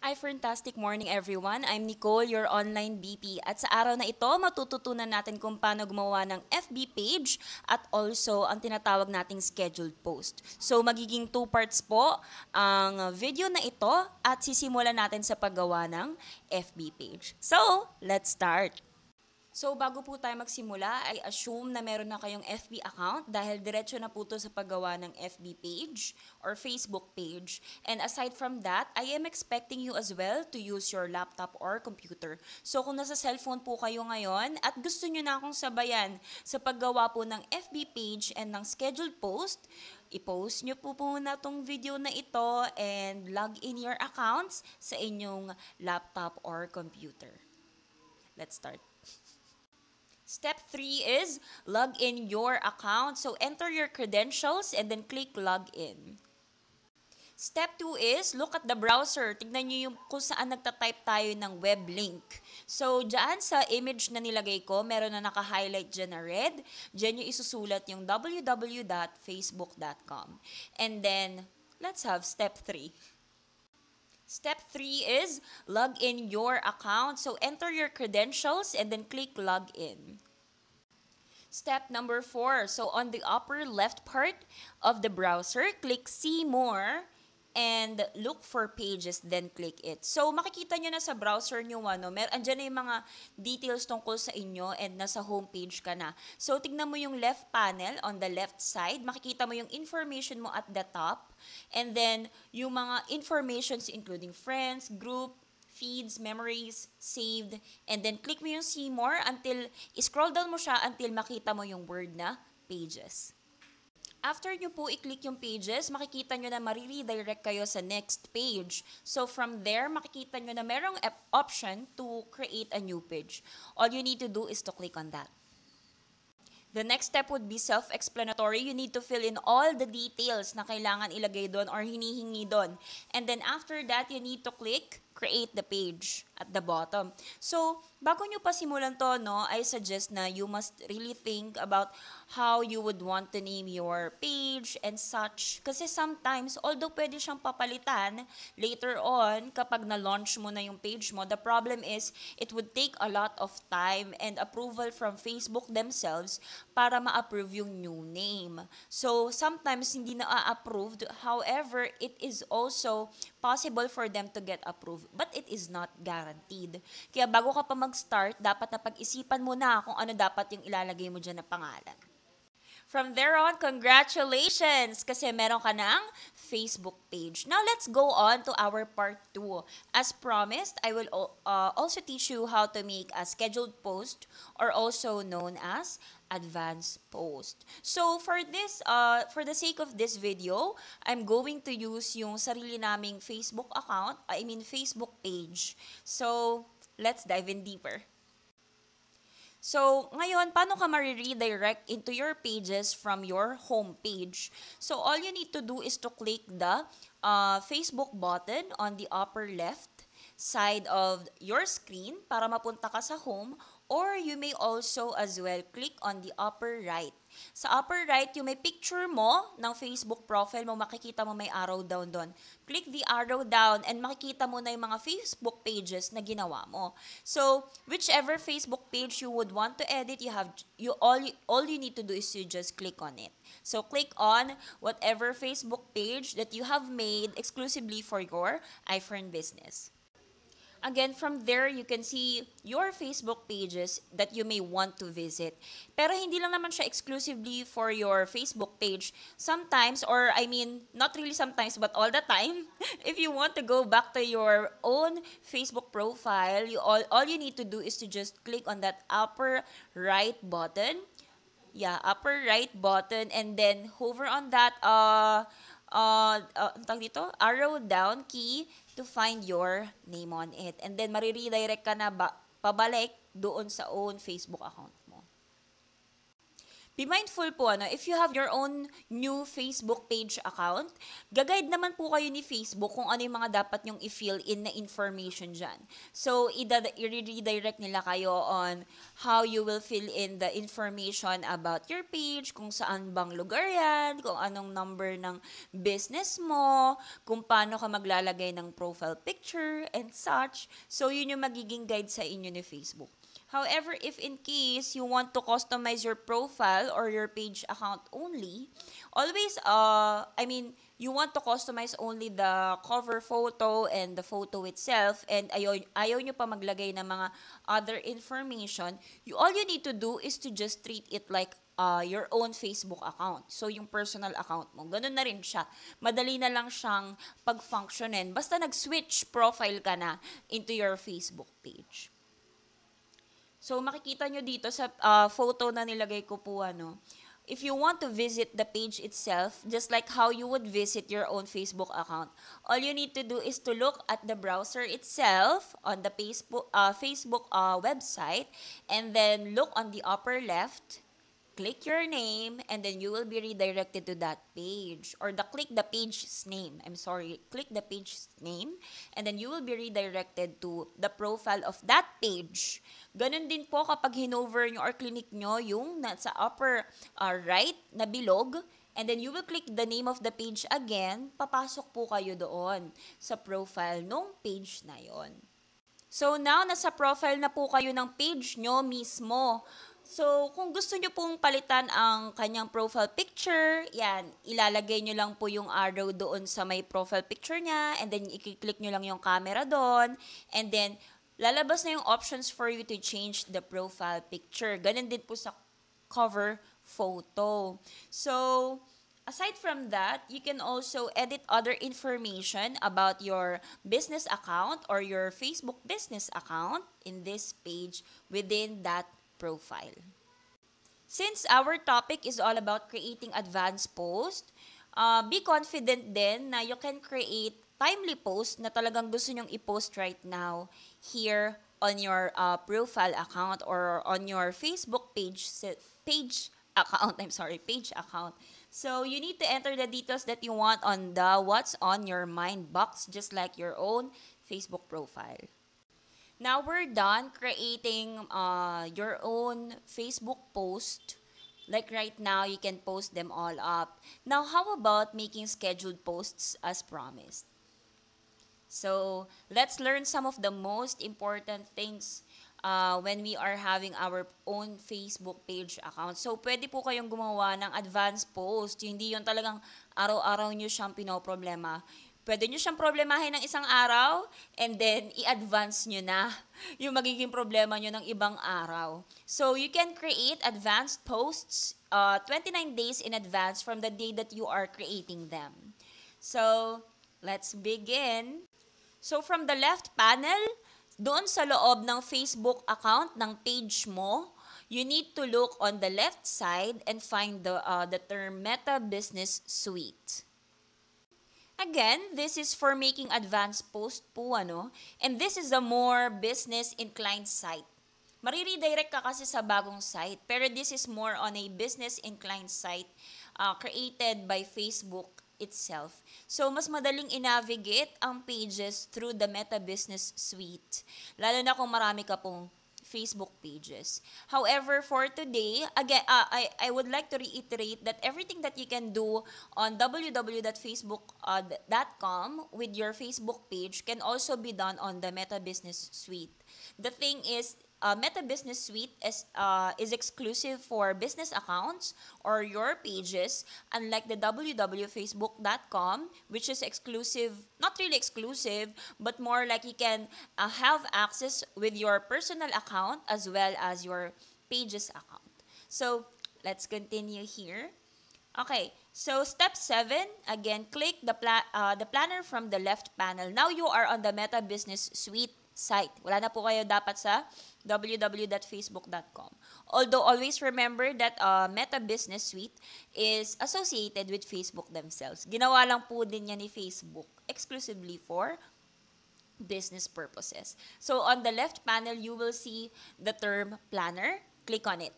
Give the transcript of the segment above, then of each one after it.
Hi, fantastic morning everyone. I'm Nicole, your online BP. At sa araw na ito, matututunan natin kung paano gumawa ng FB page at also ang tinatawag nating scheduled post. So magiging two parts po ang video na ito at sisimulan natin sa paggawa ng FB page. So, let's start! So bago po tayo magsimula, I assume na meron na kayong FB account dahil diretso na po to sa paggawa ng FB page or Facebook page. And aside from that, I am expecting you as well to use your laptop or computer. So kung nasa cellphone po kayo ngayon at gusto nyo na akong sabayan sa paggawa po ng FB page and ng scheduled post, i-post nyo po muna tong video na ito and log in your accounts sa inyong laptop or computer. Let's start. Step three is log in your account. So enter your credentials and then click log in. Step 2 is, look at the browser. Tignan nyo yung kung saan nagtatype tayo ng web link. So, dyan sa image na nilagay ko, meron na naka-highlight dyan na red. Dyan yung isusulat yung www.facebook.com. And then, let's have step 3. Step three is log in your account. So enter your credentials and then click log in. Step number four. So on the upper left part of the browser, click see more and look for pages, then click it. So, makikita nyo na sa browser nyo, ano, mer andyan na yung mga details tungkol sa inyo and nasa homepage ka na. So, tignan mo yung left panel on the left side, makikita mo yung information mo at the top, and then yung mga informations including friends, group, feeds, memories, saved, and then click mo yung see more until, scroll down mo siya until makita mo yung word na pages. After nyo po i-click yung pages, makikita nyo na mariredirect kayo sa next page. So from there, makikita nyo na merong option to create a new page. All you need to do is to click on that. The next step would be self-explanatory. You need to fill in all the details na kailangan ilagay doon or hinihingi doon. And then after that, you need to click create the page at the bottom. So, bago nyo pa simulan to, no, I suggest na you must really think about how you would want to name your page and such. Kasi sometimes, although pwede siyang papalitan later on kapag na-launch mo na yung page mo, the problem is it would take a lot of time and approval from Facebook themselves para ma-approve yung new name. So, sometimes hindi na-approved. However, it is also possible for them to get approved. But it is not guaranteed guaranteed. Kaya bago ka pa mag-start, dapat na pag-isipan mo na kung ano dapat yung ilalagay mo dyan na pangalan. From there on, congratulations! Kasi meron ka ng Facebook page. Now, let's go on to our part 2. As promised, I will uh, also teach you how to make a scheduled post or also known as advance post. So for this, uh, for the sake of this video, I'm going to use yung sarili naming Facebook account, uh, I mean Facebook page. So let's dive in deeper. So, ngayon, paano ka ma-redirect into your pages from your home page? So, all you need to do is to click the uh, Facebook button on the upper left side of your screen para mapunta ka sa home Or you may also as well click on the upper right. Sa upper right, yung may picture mo ng Facebook profile mo, makikita mo may arrow down doon. Click the arrow down and makikita mo na yung mga Facebook pages na ginawa mo. So, whichever Facebook page you would want to edit, you have you all all you need to do is you just click on it. So, click on whatever Facebook page that you have made exclusively for your iFern business. Again, from there, you can see your Facebook pages that you may want to visit. Pero hindi lang naman siya exclusively for your Facebook page. Sometimes, or I mean, not really sometimes, but all the time, if you want to go back to your own Facebook profile, you all, all you need to do is to just click on that upper right button. Yeah, upper right button, and then hover on that uh, uh, uh, dito, arrow down key, to find your name on it. And then, marire-redirect ka na ba, pabalik doon sa own Facebook account Be mindful po, ano, if you have your own new Facebook page account, gaguide naman po kayo ni Facebook kung ano yung mga dapat nyong i-fill in na information dyan. So, i-redirect nila kayo on how you will fill in the information about your page, kung saan bang lugar yan, kung anong number ng business mo, kung paano ka maglalagay ng profile picture, and such. So, yun yung magiging guide sa inyo ni Facebook. However, if in case you want to customize your profile or your page account only, always, uh, I mean, you want to customize only the cover photo and the photo itself and ayaw, ayaw nyo pa maglagay ng mga other information, you, all you need to do is to just treat it like uh, your own Facebook account. So, yung personal account mo. Ganun na rin siya. Madali na lang siyang pag-functionin. Basta nag-switch profile ka na into your Facebook page. So makikita nyo dito sa uh, photo na nilagay ko po ano, if you want to visit the page itself, just like how you would visit your own Facebook account, all you need to do is to look at the browser itself on the ah, Facebook, uh, ah, Facebook uh, website and then look on the upper left click your name and then you will be redirected to that page or the click the page's name i'm sorry click the page's name and then you will be redirected to the profile of that page ganun din po kapag hinover nyo or clinic nyo yung nasa upper uh, right na bilog And then you will click the name of the page again, papasok po kayo doon sa profile nung page na yon. So now, nasa profile na po kayo ng page nyo mismo. So, kung gusto nyo pong palitan ang kanyang profile picture, yan, ilalagay nyo lang po yung arrow doon sa may profile picture niya, and then i-click nyo lang yung camera doon, and then lalabas na yung options for you to change the profile picture. Ganun din po sa cover photo. So, aside from that, you can also edit other information about your business account or your Facebook business account in this page within that profile. Since our topic is all about creating advanced post, uh, be confident then na you can create timely post na talagang gusto nyong i-post right now here on your uh, profile account or on your Facebook page page account. I'm sorry, page account. So you need to enter the details that you want on the what's on your mind box just like your own Facebook profile. Now we're done creating uh, your own Facebook post. Like right now, you can post them all up. Now, how about making scheduled posts as promised? So, let's learn some of the most important things uh, when we are having our own Facebook page account. So, pwede po kayong gumawa ng advanced post. Hindi yon talagang araw-araw nyo siyang pinoproblema. problema Pwede nyo siyang problemahin ng isang araw and then i-advance nyo na yung magiging problema nyo ng ibang araw. So you can create advanced posts uh, 29 days in advance from the day that you are creating them. So let's begin. So from the left panel, doon sa loob ng Facebook account ng page mo, you need to look on the left side and find the, uh, the term Meta Business Suite. Again, this is for making advanced post po, ano? And this is a more business-inclined site. Mariredirect ka kasi sa bagong site, pero this is more on a business-inclined site uh, created by Facebook itself. So, mas madaling i-navigate ang pages through the Meta Business Suite. Lalo na kung marami ka pong Facebook pages. However, for today, again, uh, I, I would like to reiterate that everything that you can do on www.facebook.com with your Facebook page can also be done on the Meta Business Suite. The thing is, uh, Meta Business Suite is, uh, is exclusive for business accounts or your pages, unlike the www.facebook.com, which is exclusive, not really exclusive, but more like you can uh, have access with your personal account as well as your pages account. So let's continue here. Okay, so step 7, again, click the, pla uh, the planner from the left panel. Now you are on the Meta Business Suite site. Wala na po kayo dapat sa www.facebook.com. Although always remember that uh, Meta Business Suite is associated with Facebook themselves. Ginawa lang po din yan ni Facebook exclusively for business purposes. So on the left panel, you will see the term planner. Click on it.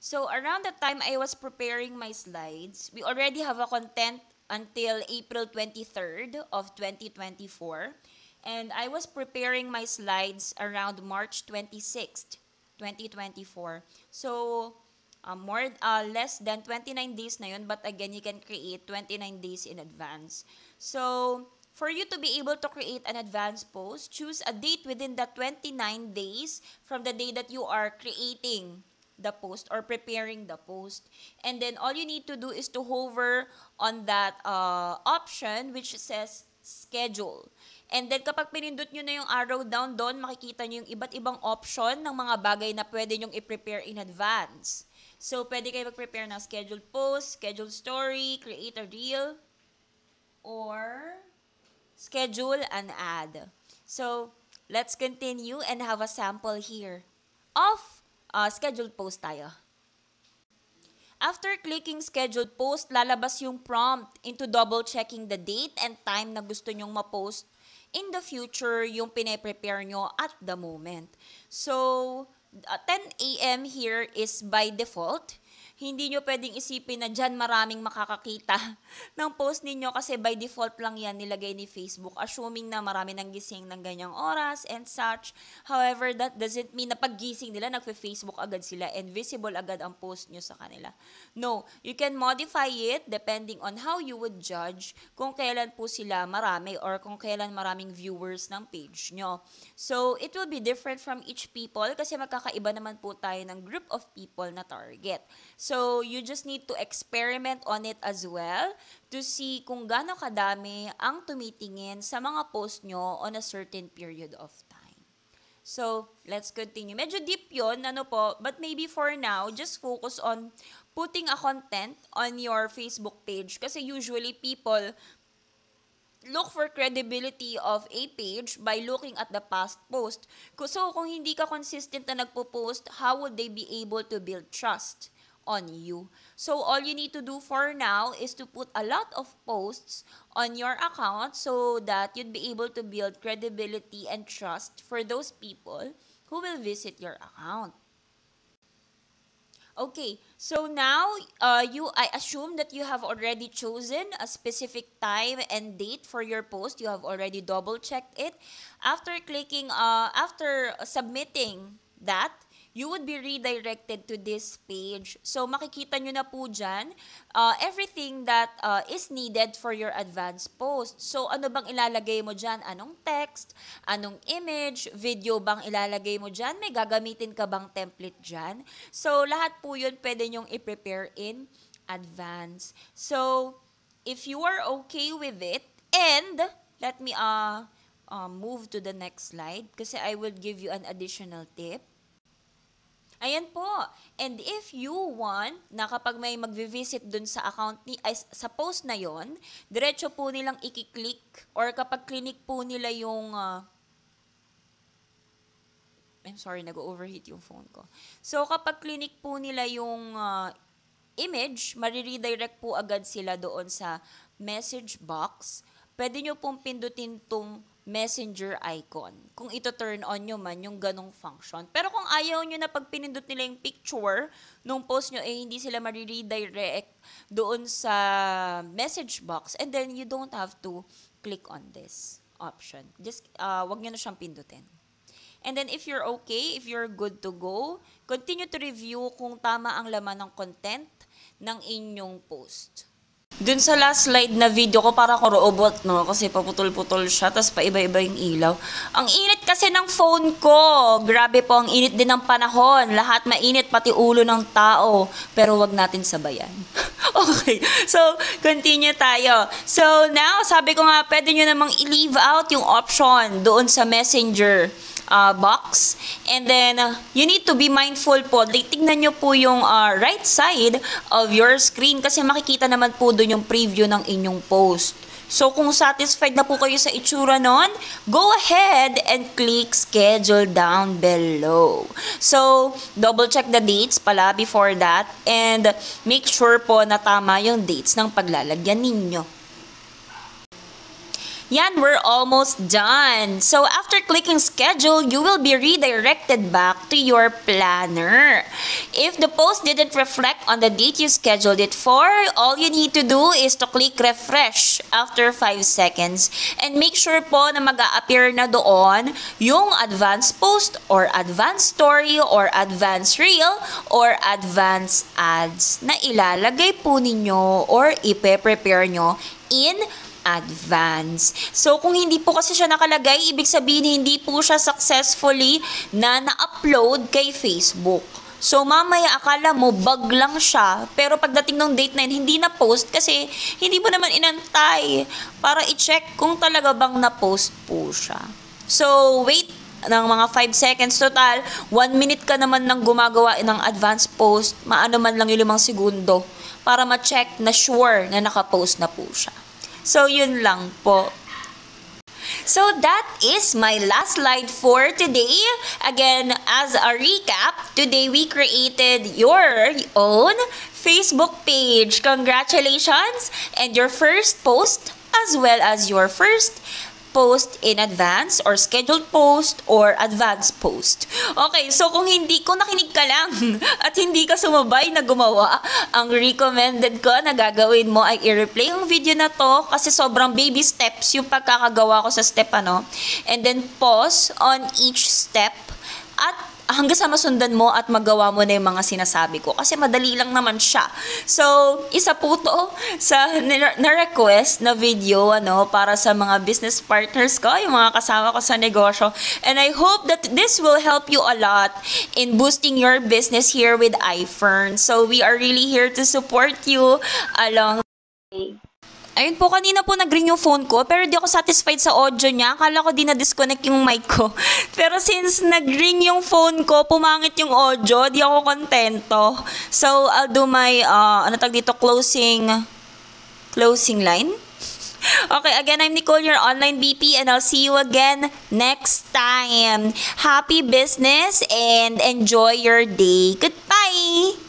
So around the time I was preparing my slides, we already have a content until April 23rd of 2024. And I was preparing my slides around March 26th, 2024. So, uh, more uh, less than 29 days na yun, but again, you can create 29 days in advance. So, for you to be able to create an advanced post, choose a date within the 29 days from the day that you are creating the post or preparing the post. And then all you need to do is to hover on that uh, option which says schedule. And then kapag pinindot nyo na yung arrow down doon, makikita nyo yung iba't ibang option ng mga bagay na pwede nyong i-prepare in advance. So, pwede kayo mag-prepare ng scheduled post, scheduled story, create a reel, or schedule an ad. So, let's continue and have a sample here of uh, scheduled post tayo. After clicking scheduled post, lalabas yung prompt into double checking the date and time na gusto nyong ma-post in the future yung pine-prepare nyo at the moment. So, 10 uh, a.m. here is by default hindi nyo pwedeng isipin na dyan maraming makakakita ng post ninyo kasi by default lang yan nilagay ni Facebook assuming na marami nang gising ng ganyang oras and such. However, that doesn't mean na paggising nila nagfe-Facebook agad sila and visible agad ang post nyo sa kanila. No, you can modify it depending on how you would judge kung kailan po sila marami or kung kailan maraming viewers ng page nyo. So, it will be different from each people kasi magkakaiba naman po tayo ng group of people na target. So, you just need to experiment on it as well to see kung gaano kadami ang tumitingin sa mga post nyo on a certain period of time. So, let's continue. Medyo deep yon ano po, but maybe for now, just focus on putting a content on your Facebook page kasi usually people look for credibility of a page by looking at the past post. So, kung hindi ka consistent na nagpo-post, how would they be able to build trust? on you. So all you need to do for now is to put a lot of posts on your account so that you'd be able to build credibility and trust for those people who will visit your account. Okay, so now uh, you, I assume that you have already chosen a specific time and date for your post. You have already double checked it. After clicking, uh, after submitting that, you would be redirected to this page. So makikita nyo na po dyan uh, everything that uh, is needed for your advanced post. So ano bang ilalagay mo dyan? Anong text? Anong image? Video bang ilalagay mo dyan? May gagamitin ka bang template dyan? So lahat po yun pwede nyong i-prepare in advance. So if you are okay with it, and let me uh, uh, move to the next slide kasi I will give you an additional tip. Ayan po. And if you want na kapag may magvi-visit dun sa account ni ay, sa post na 'yon, diretso po nilang i-click or kapag clinic po nila yung uh, I'm sorry, nag-overheat yung phone ko. So kapag clinic po nila yung uh, image, mariredirect po agad sila doon sa message box. Pwede nyo pong pindutin tong messenger icon. Kung ito turn on nyo man, yung ganong function. Pero kung ayaw nyo na pag pinindot nila yung picture nung post nyo, eh hindi sila marire-redirect doon sa message box. And then you don't have to click on this option. Just, uh, wag nyo na siyang pindutin. And then if you're okay, if you're good to go, continue to review kung tama ang laman ng content ng inyong post. Dun sa last slide na video ko, para ko robot, no? Kasi paputol-putol siya, tapos paiba-iba yung ilaw. Ang init kasi ng phone ko. Grabe po, ang init din ng panahon. Lahat mainit, pati ulo ng tao. Pero wag natin sabayan. okay, so continue tayo. So now, sabi ko nga, pwede nyo namang i-leave out yung option doon sa messenger uh, box. And then, uh, you need to be mindful po. Tignan nyo po yung uh, right side of your screen kasi makikita naman po doon yung preview ng inyong post. So, kung satisfied na po kayo sa itsura nun, go ahead and click schedule down below. So, double check the dates pala before that and make sure po na tama yung dates ng paglalagyan ninyo. Yan, we're almost done. So after clicking schedule, you will be redirected back to your planner. If the post didn't reflect on the date you scheduled it for, all you need to do is to click refresh after 5 seconds. And make sure po na mag appear na doon yung advanced post or advanced story or advanced reel or advanced ads na ilalagay po ninyo or ipe-prepare nyo in advance. So, kung hindi po kasi siya nakalagay, ibig sabihin hindi po siya successfully na na-upload kay Facebook. So, mamaya akala mo bug lang siya, pero pagdating ng date na yun, hindi na post kasi hindi mo naman inantay para i-check kung talaga bang na-post po siya. So, wait ng mga 5 seconds total, 1 minute ka naman nang gumagawa ng advance post, maano man lang yung limang segundo para ma-check na sure na nakapost na po siya. So, yun lang po. So that is my last slide for today. Again, as a recap, today we created your own Facebook page. Congratulations! And your first post as well as your first post in advance or scheduled post or advance post. Okay, so kung hindi, ko nakinig ka lang at hindi ka sumabay na gumawa, ang recommended ko na gagawin mo ay i-replay yung video na to kasi sobrang baby steps yung pagkakagawa ko sa step ano. And then pause on each step at hanggang sa masundan mo at magawa mo na yung mga sinasabi ko. Kasi madali lang naman siya. So, isa po to sa na-request na video ano, para sa mga business partners ko, yung mga kasama ko sa negosyo. And I hope that this will help you a lot in boosting your business here with iFern. So, we are really here to support you along the way. Ayun po, kanina po nag-ring yung phone ko, pero di ako satisfied sa audio niya. Akala ko di na-disconnect yung mic ko. Pero since nag-ring yung phone ko, pumangit yung audio, di ako kontento. So, I'll do my, uh, ano tag dito, closing, closing line? Okay, again, I'm Nicole, your online BP, and I'll see you again next time. Happy business and enjoy your day. Goodbye!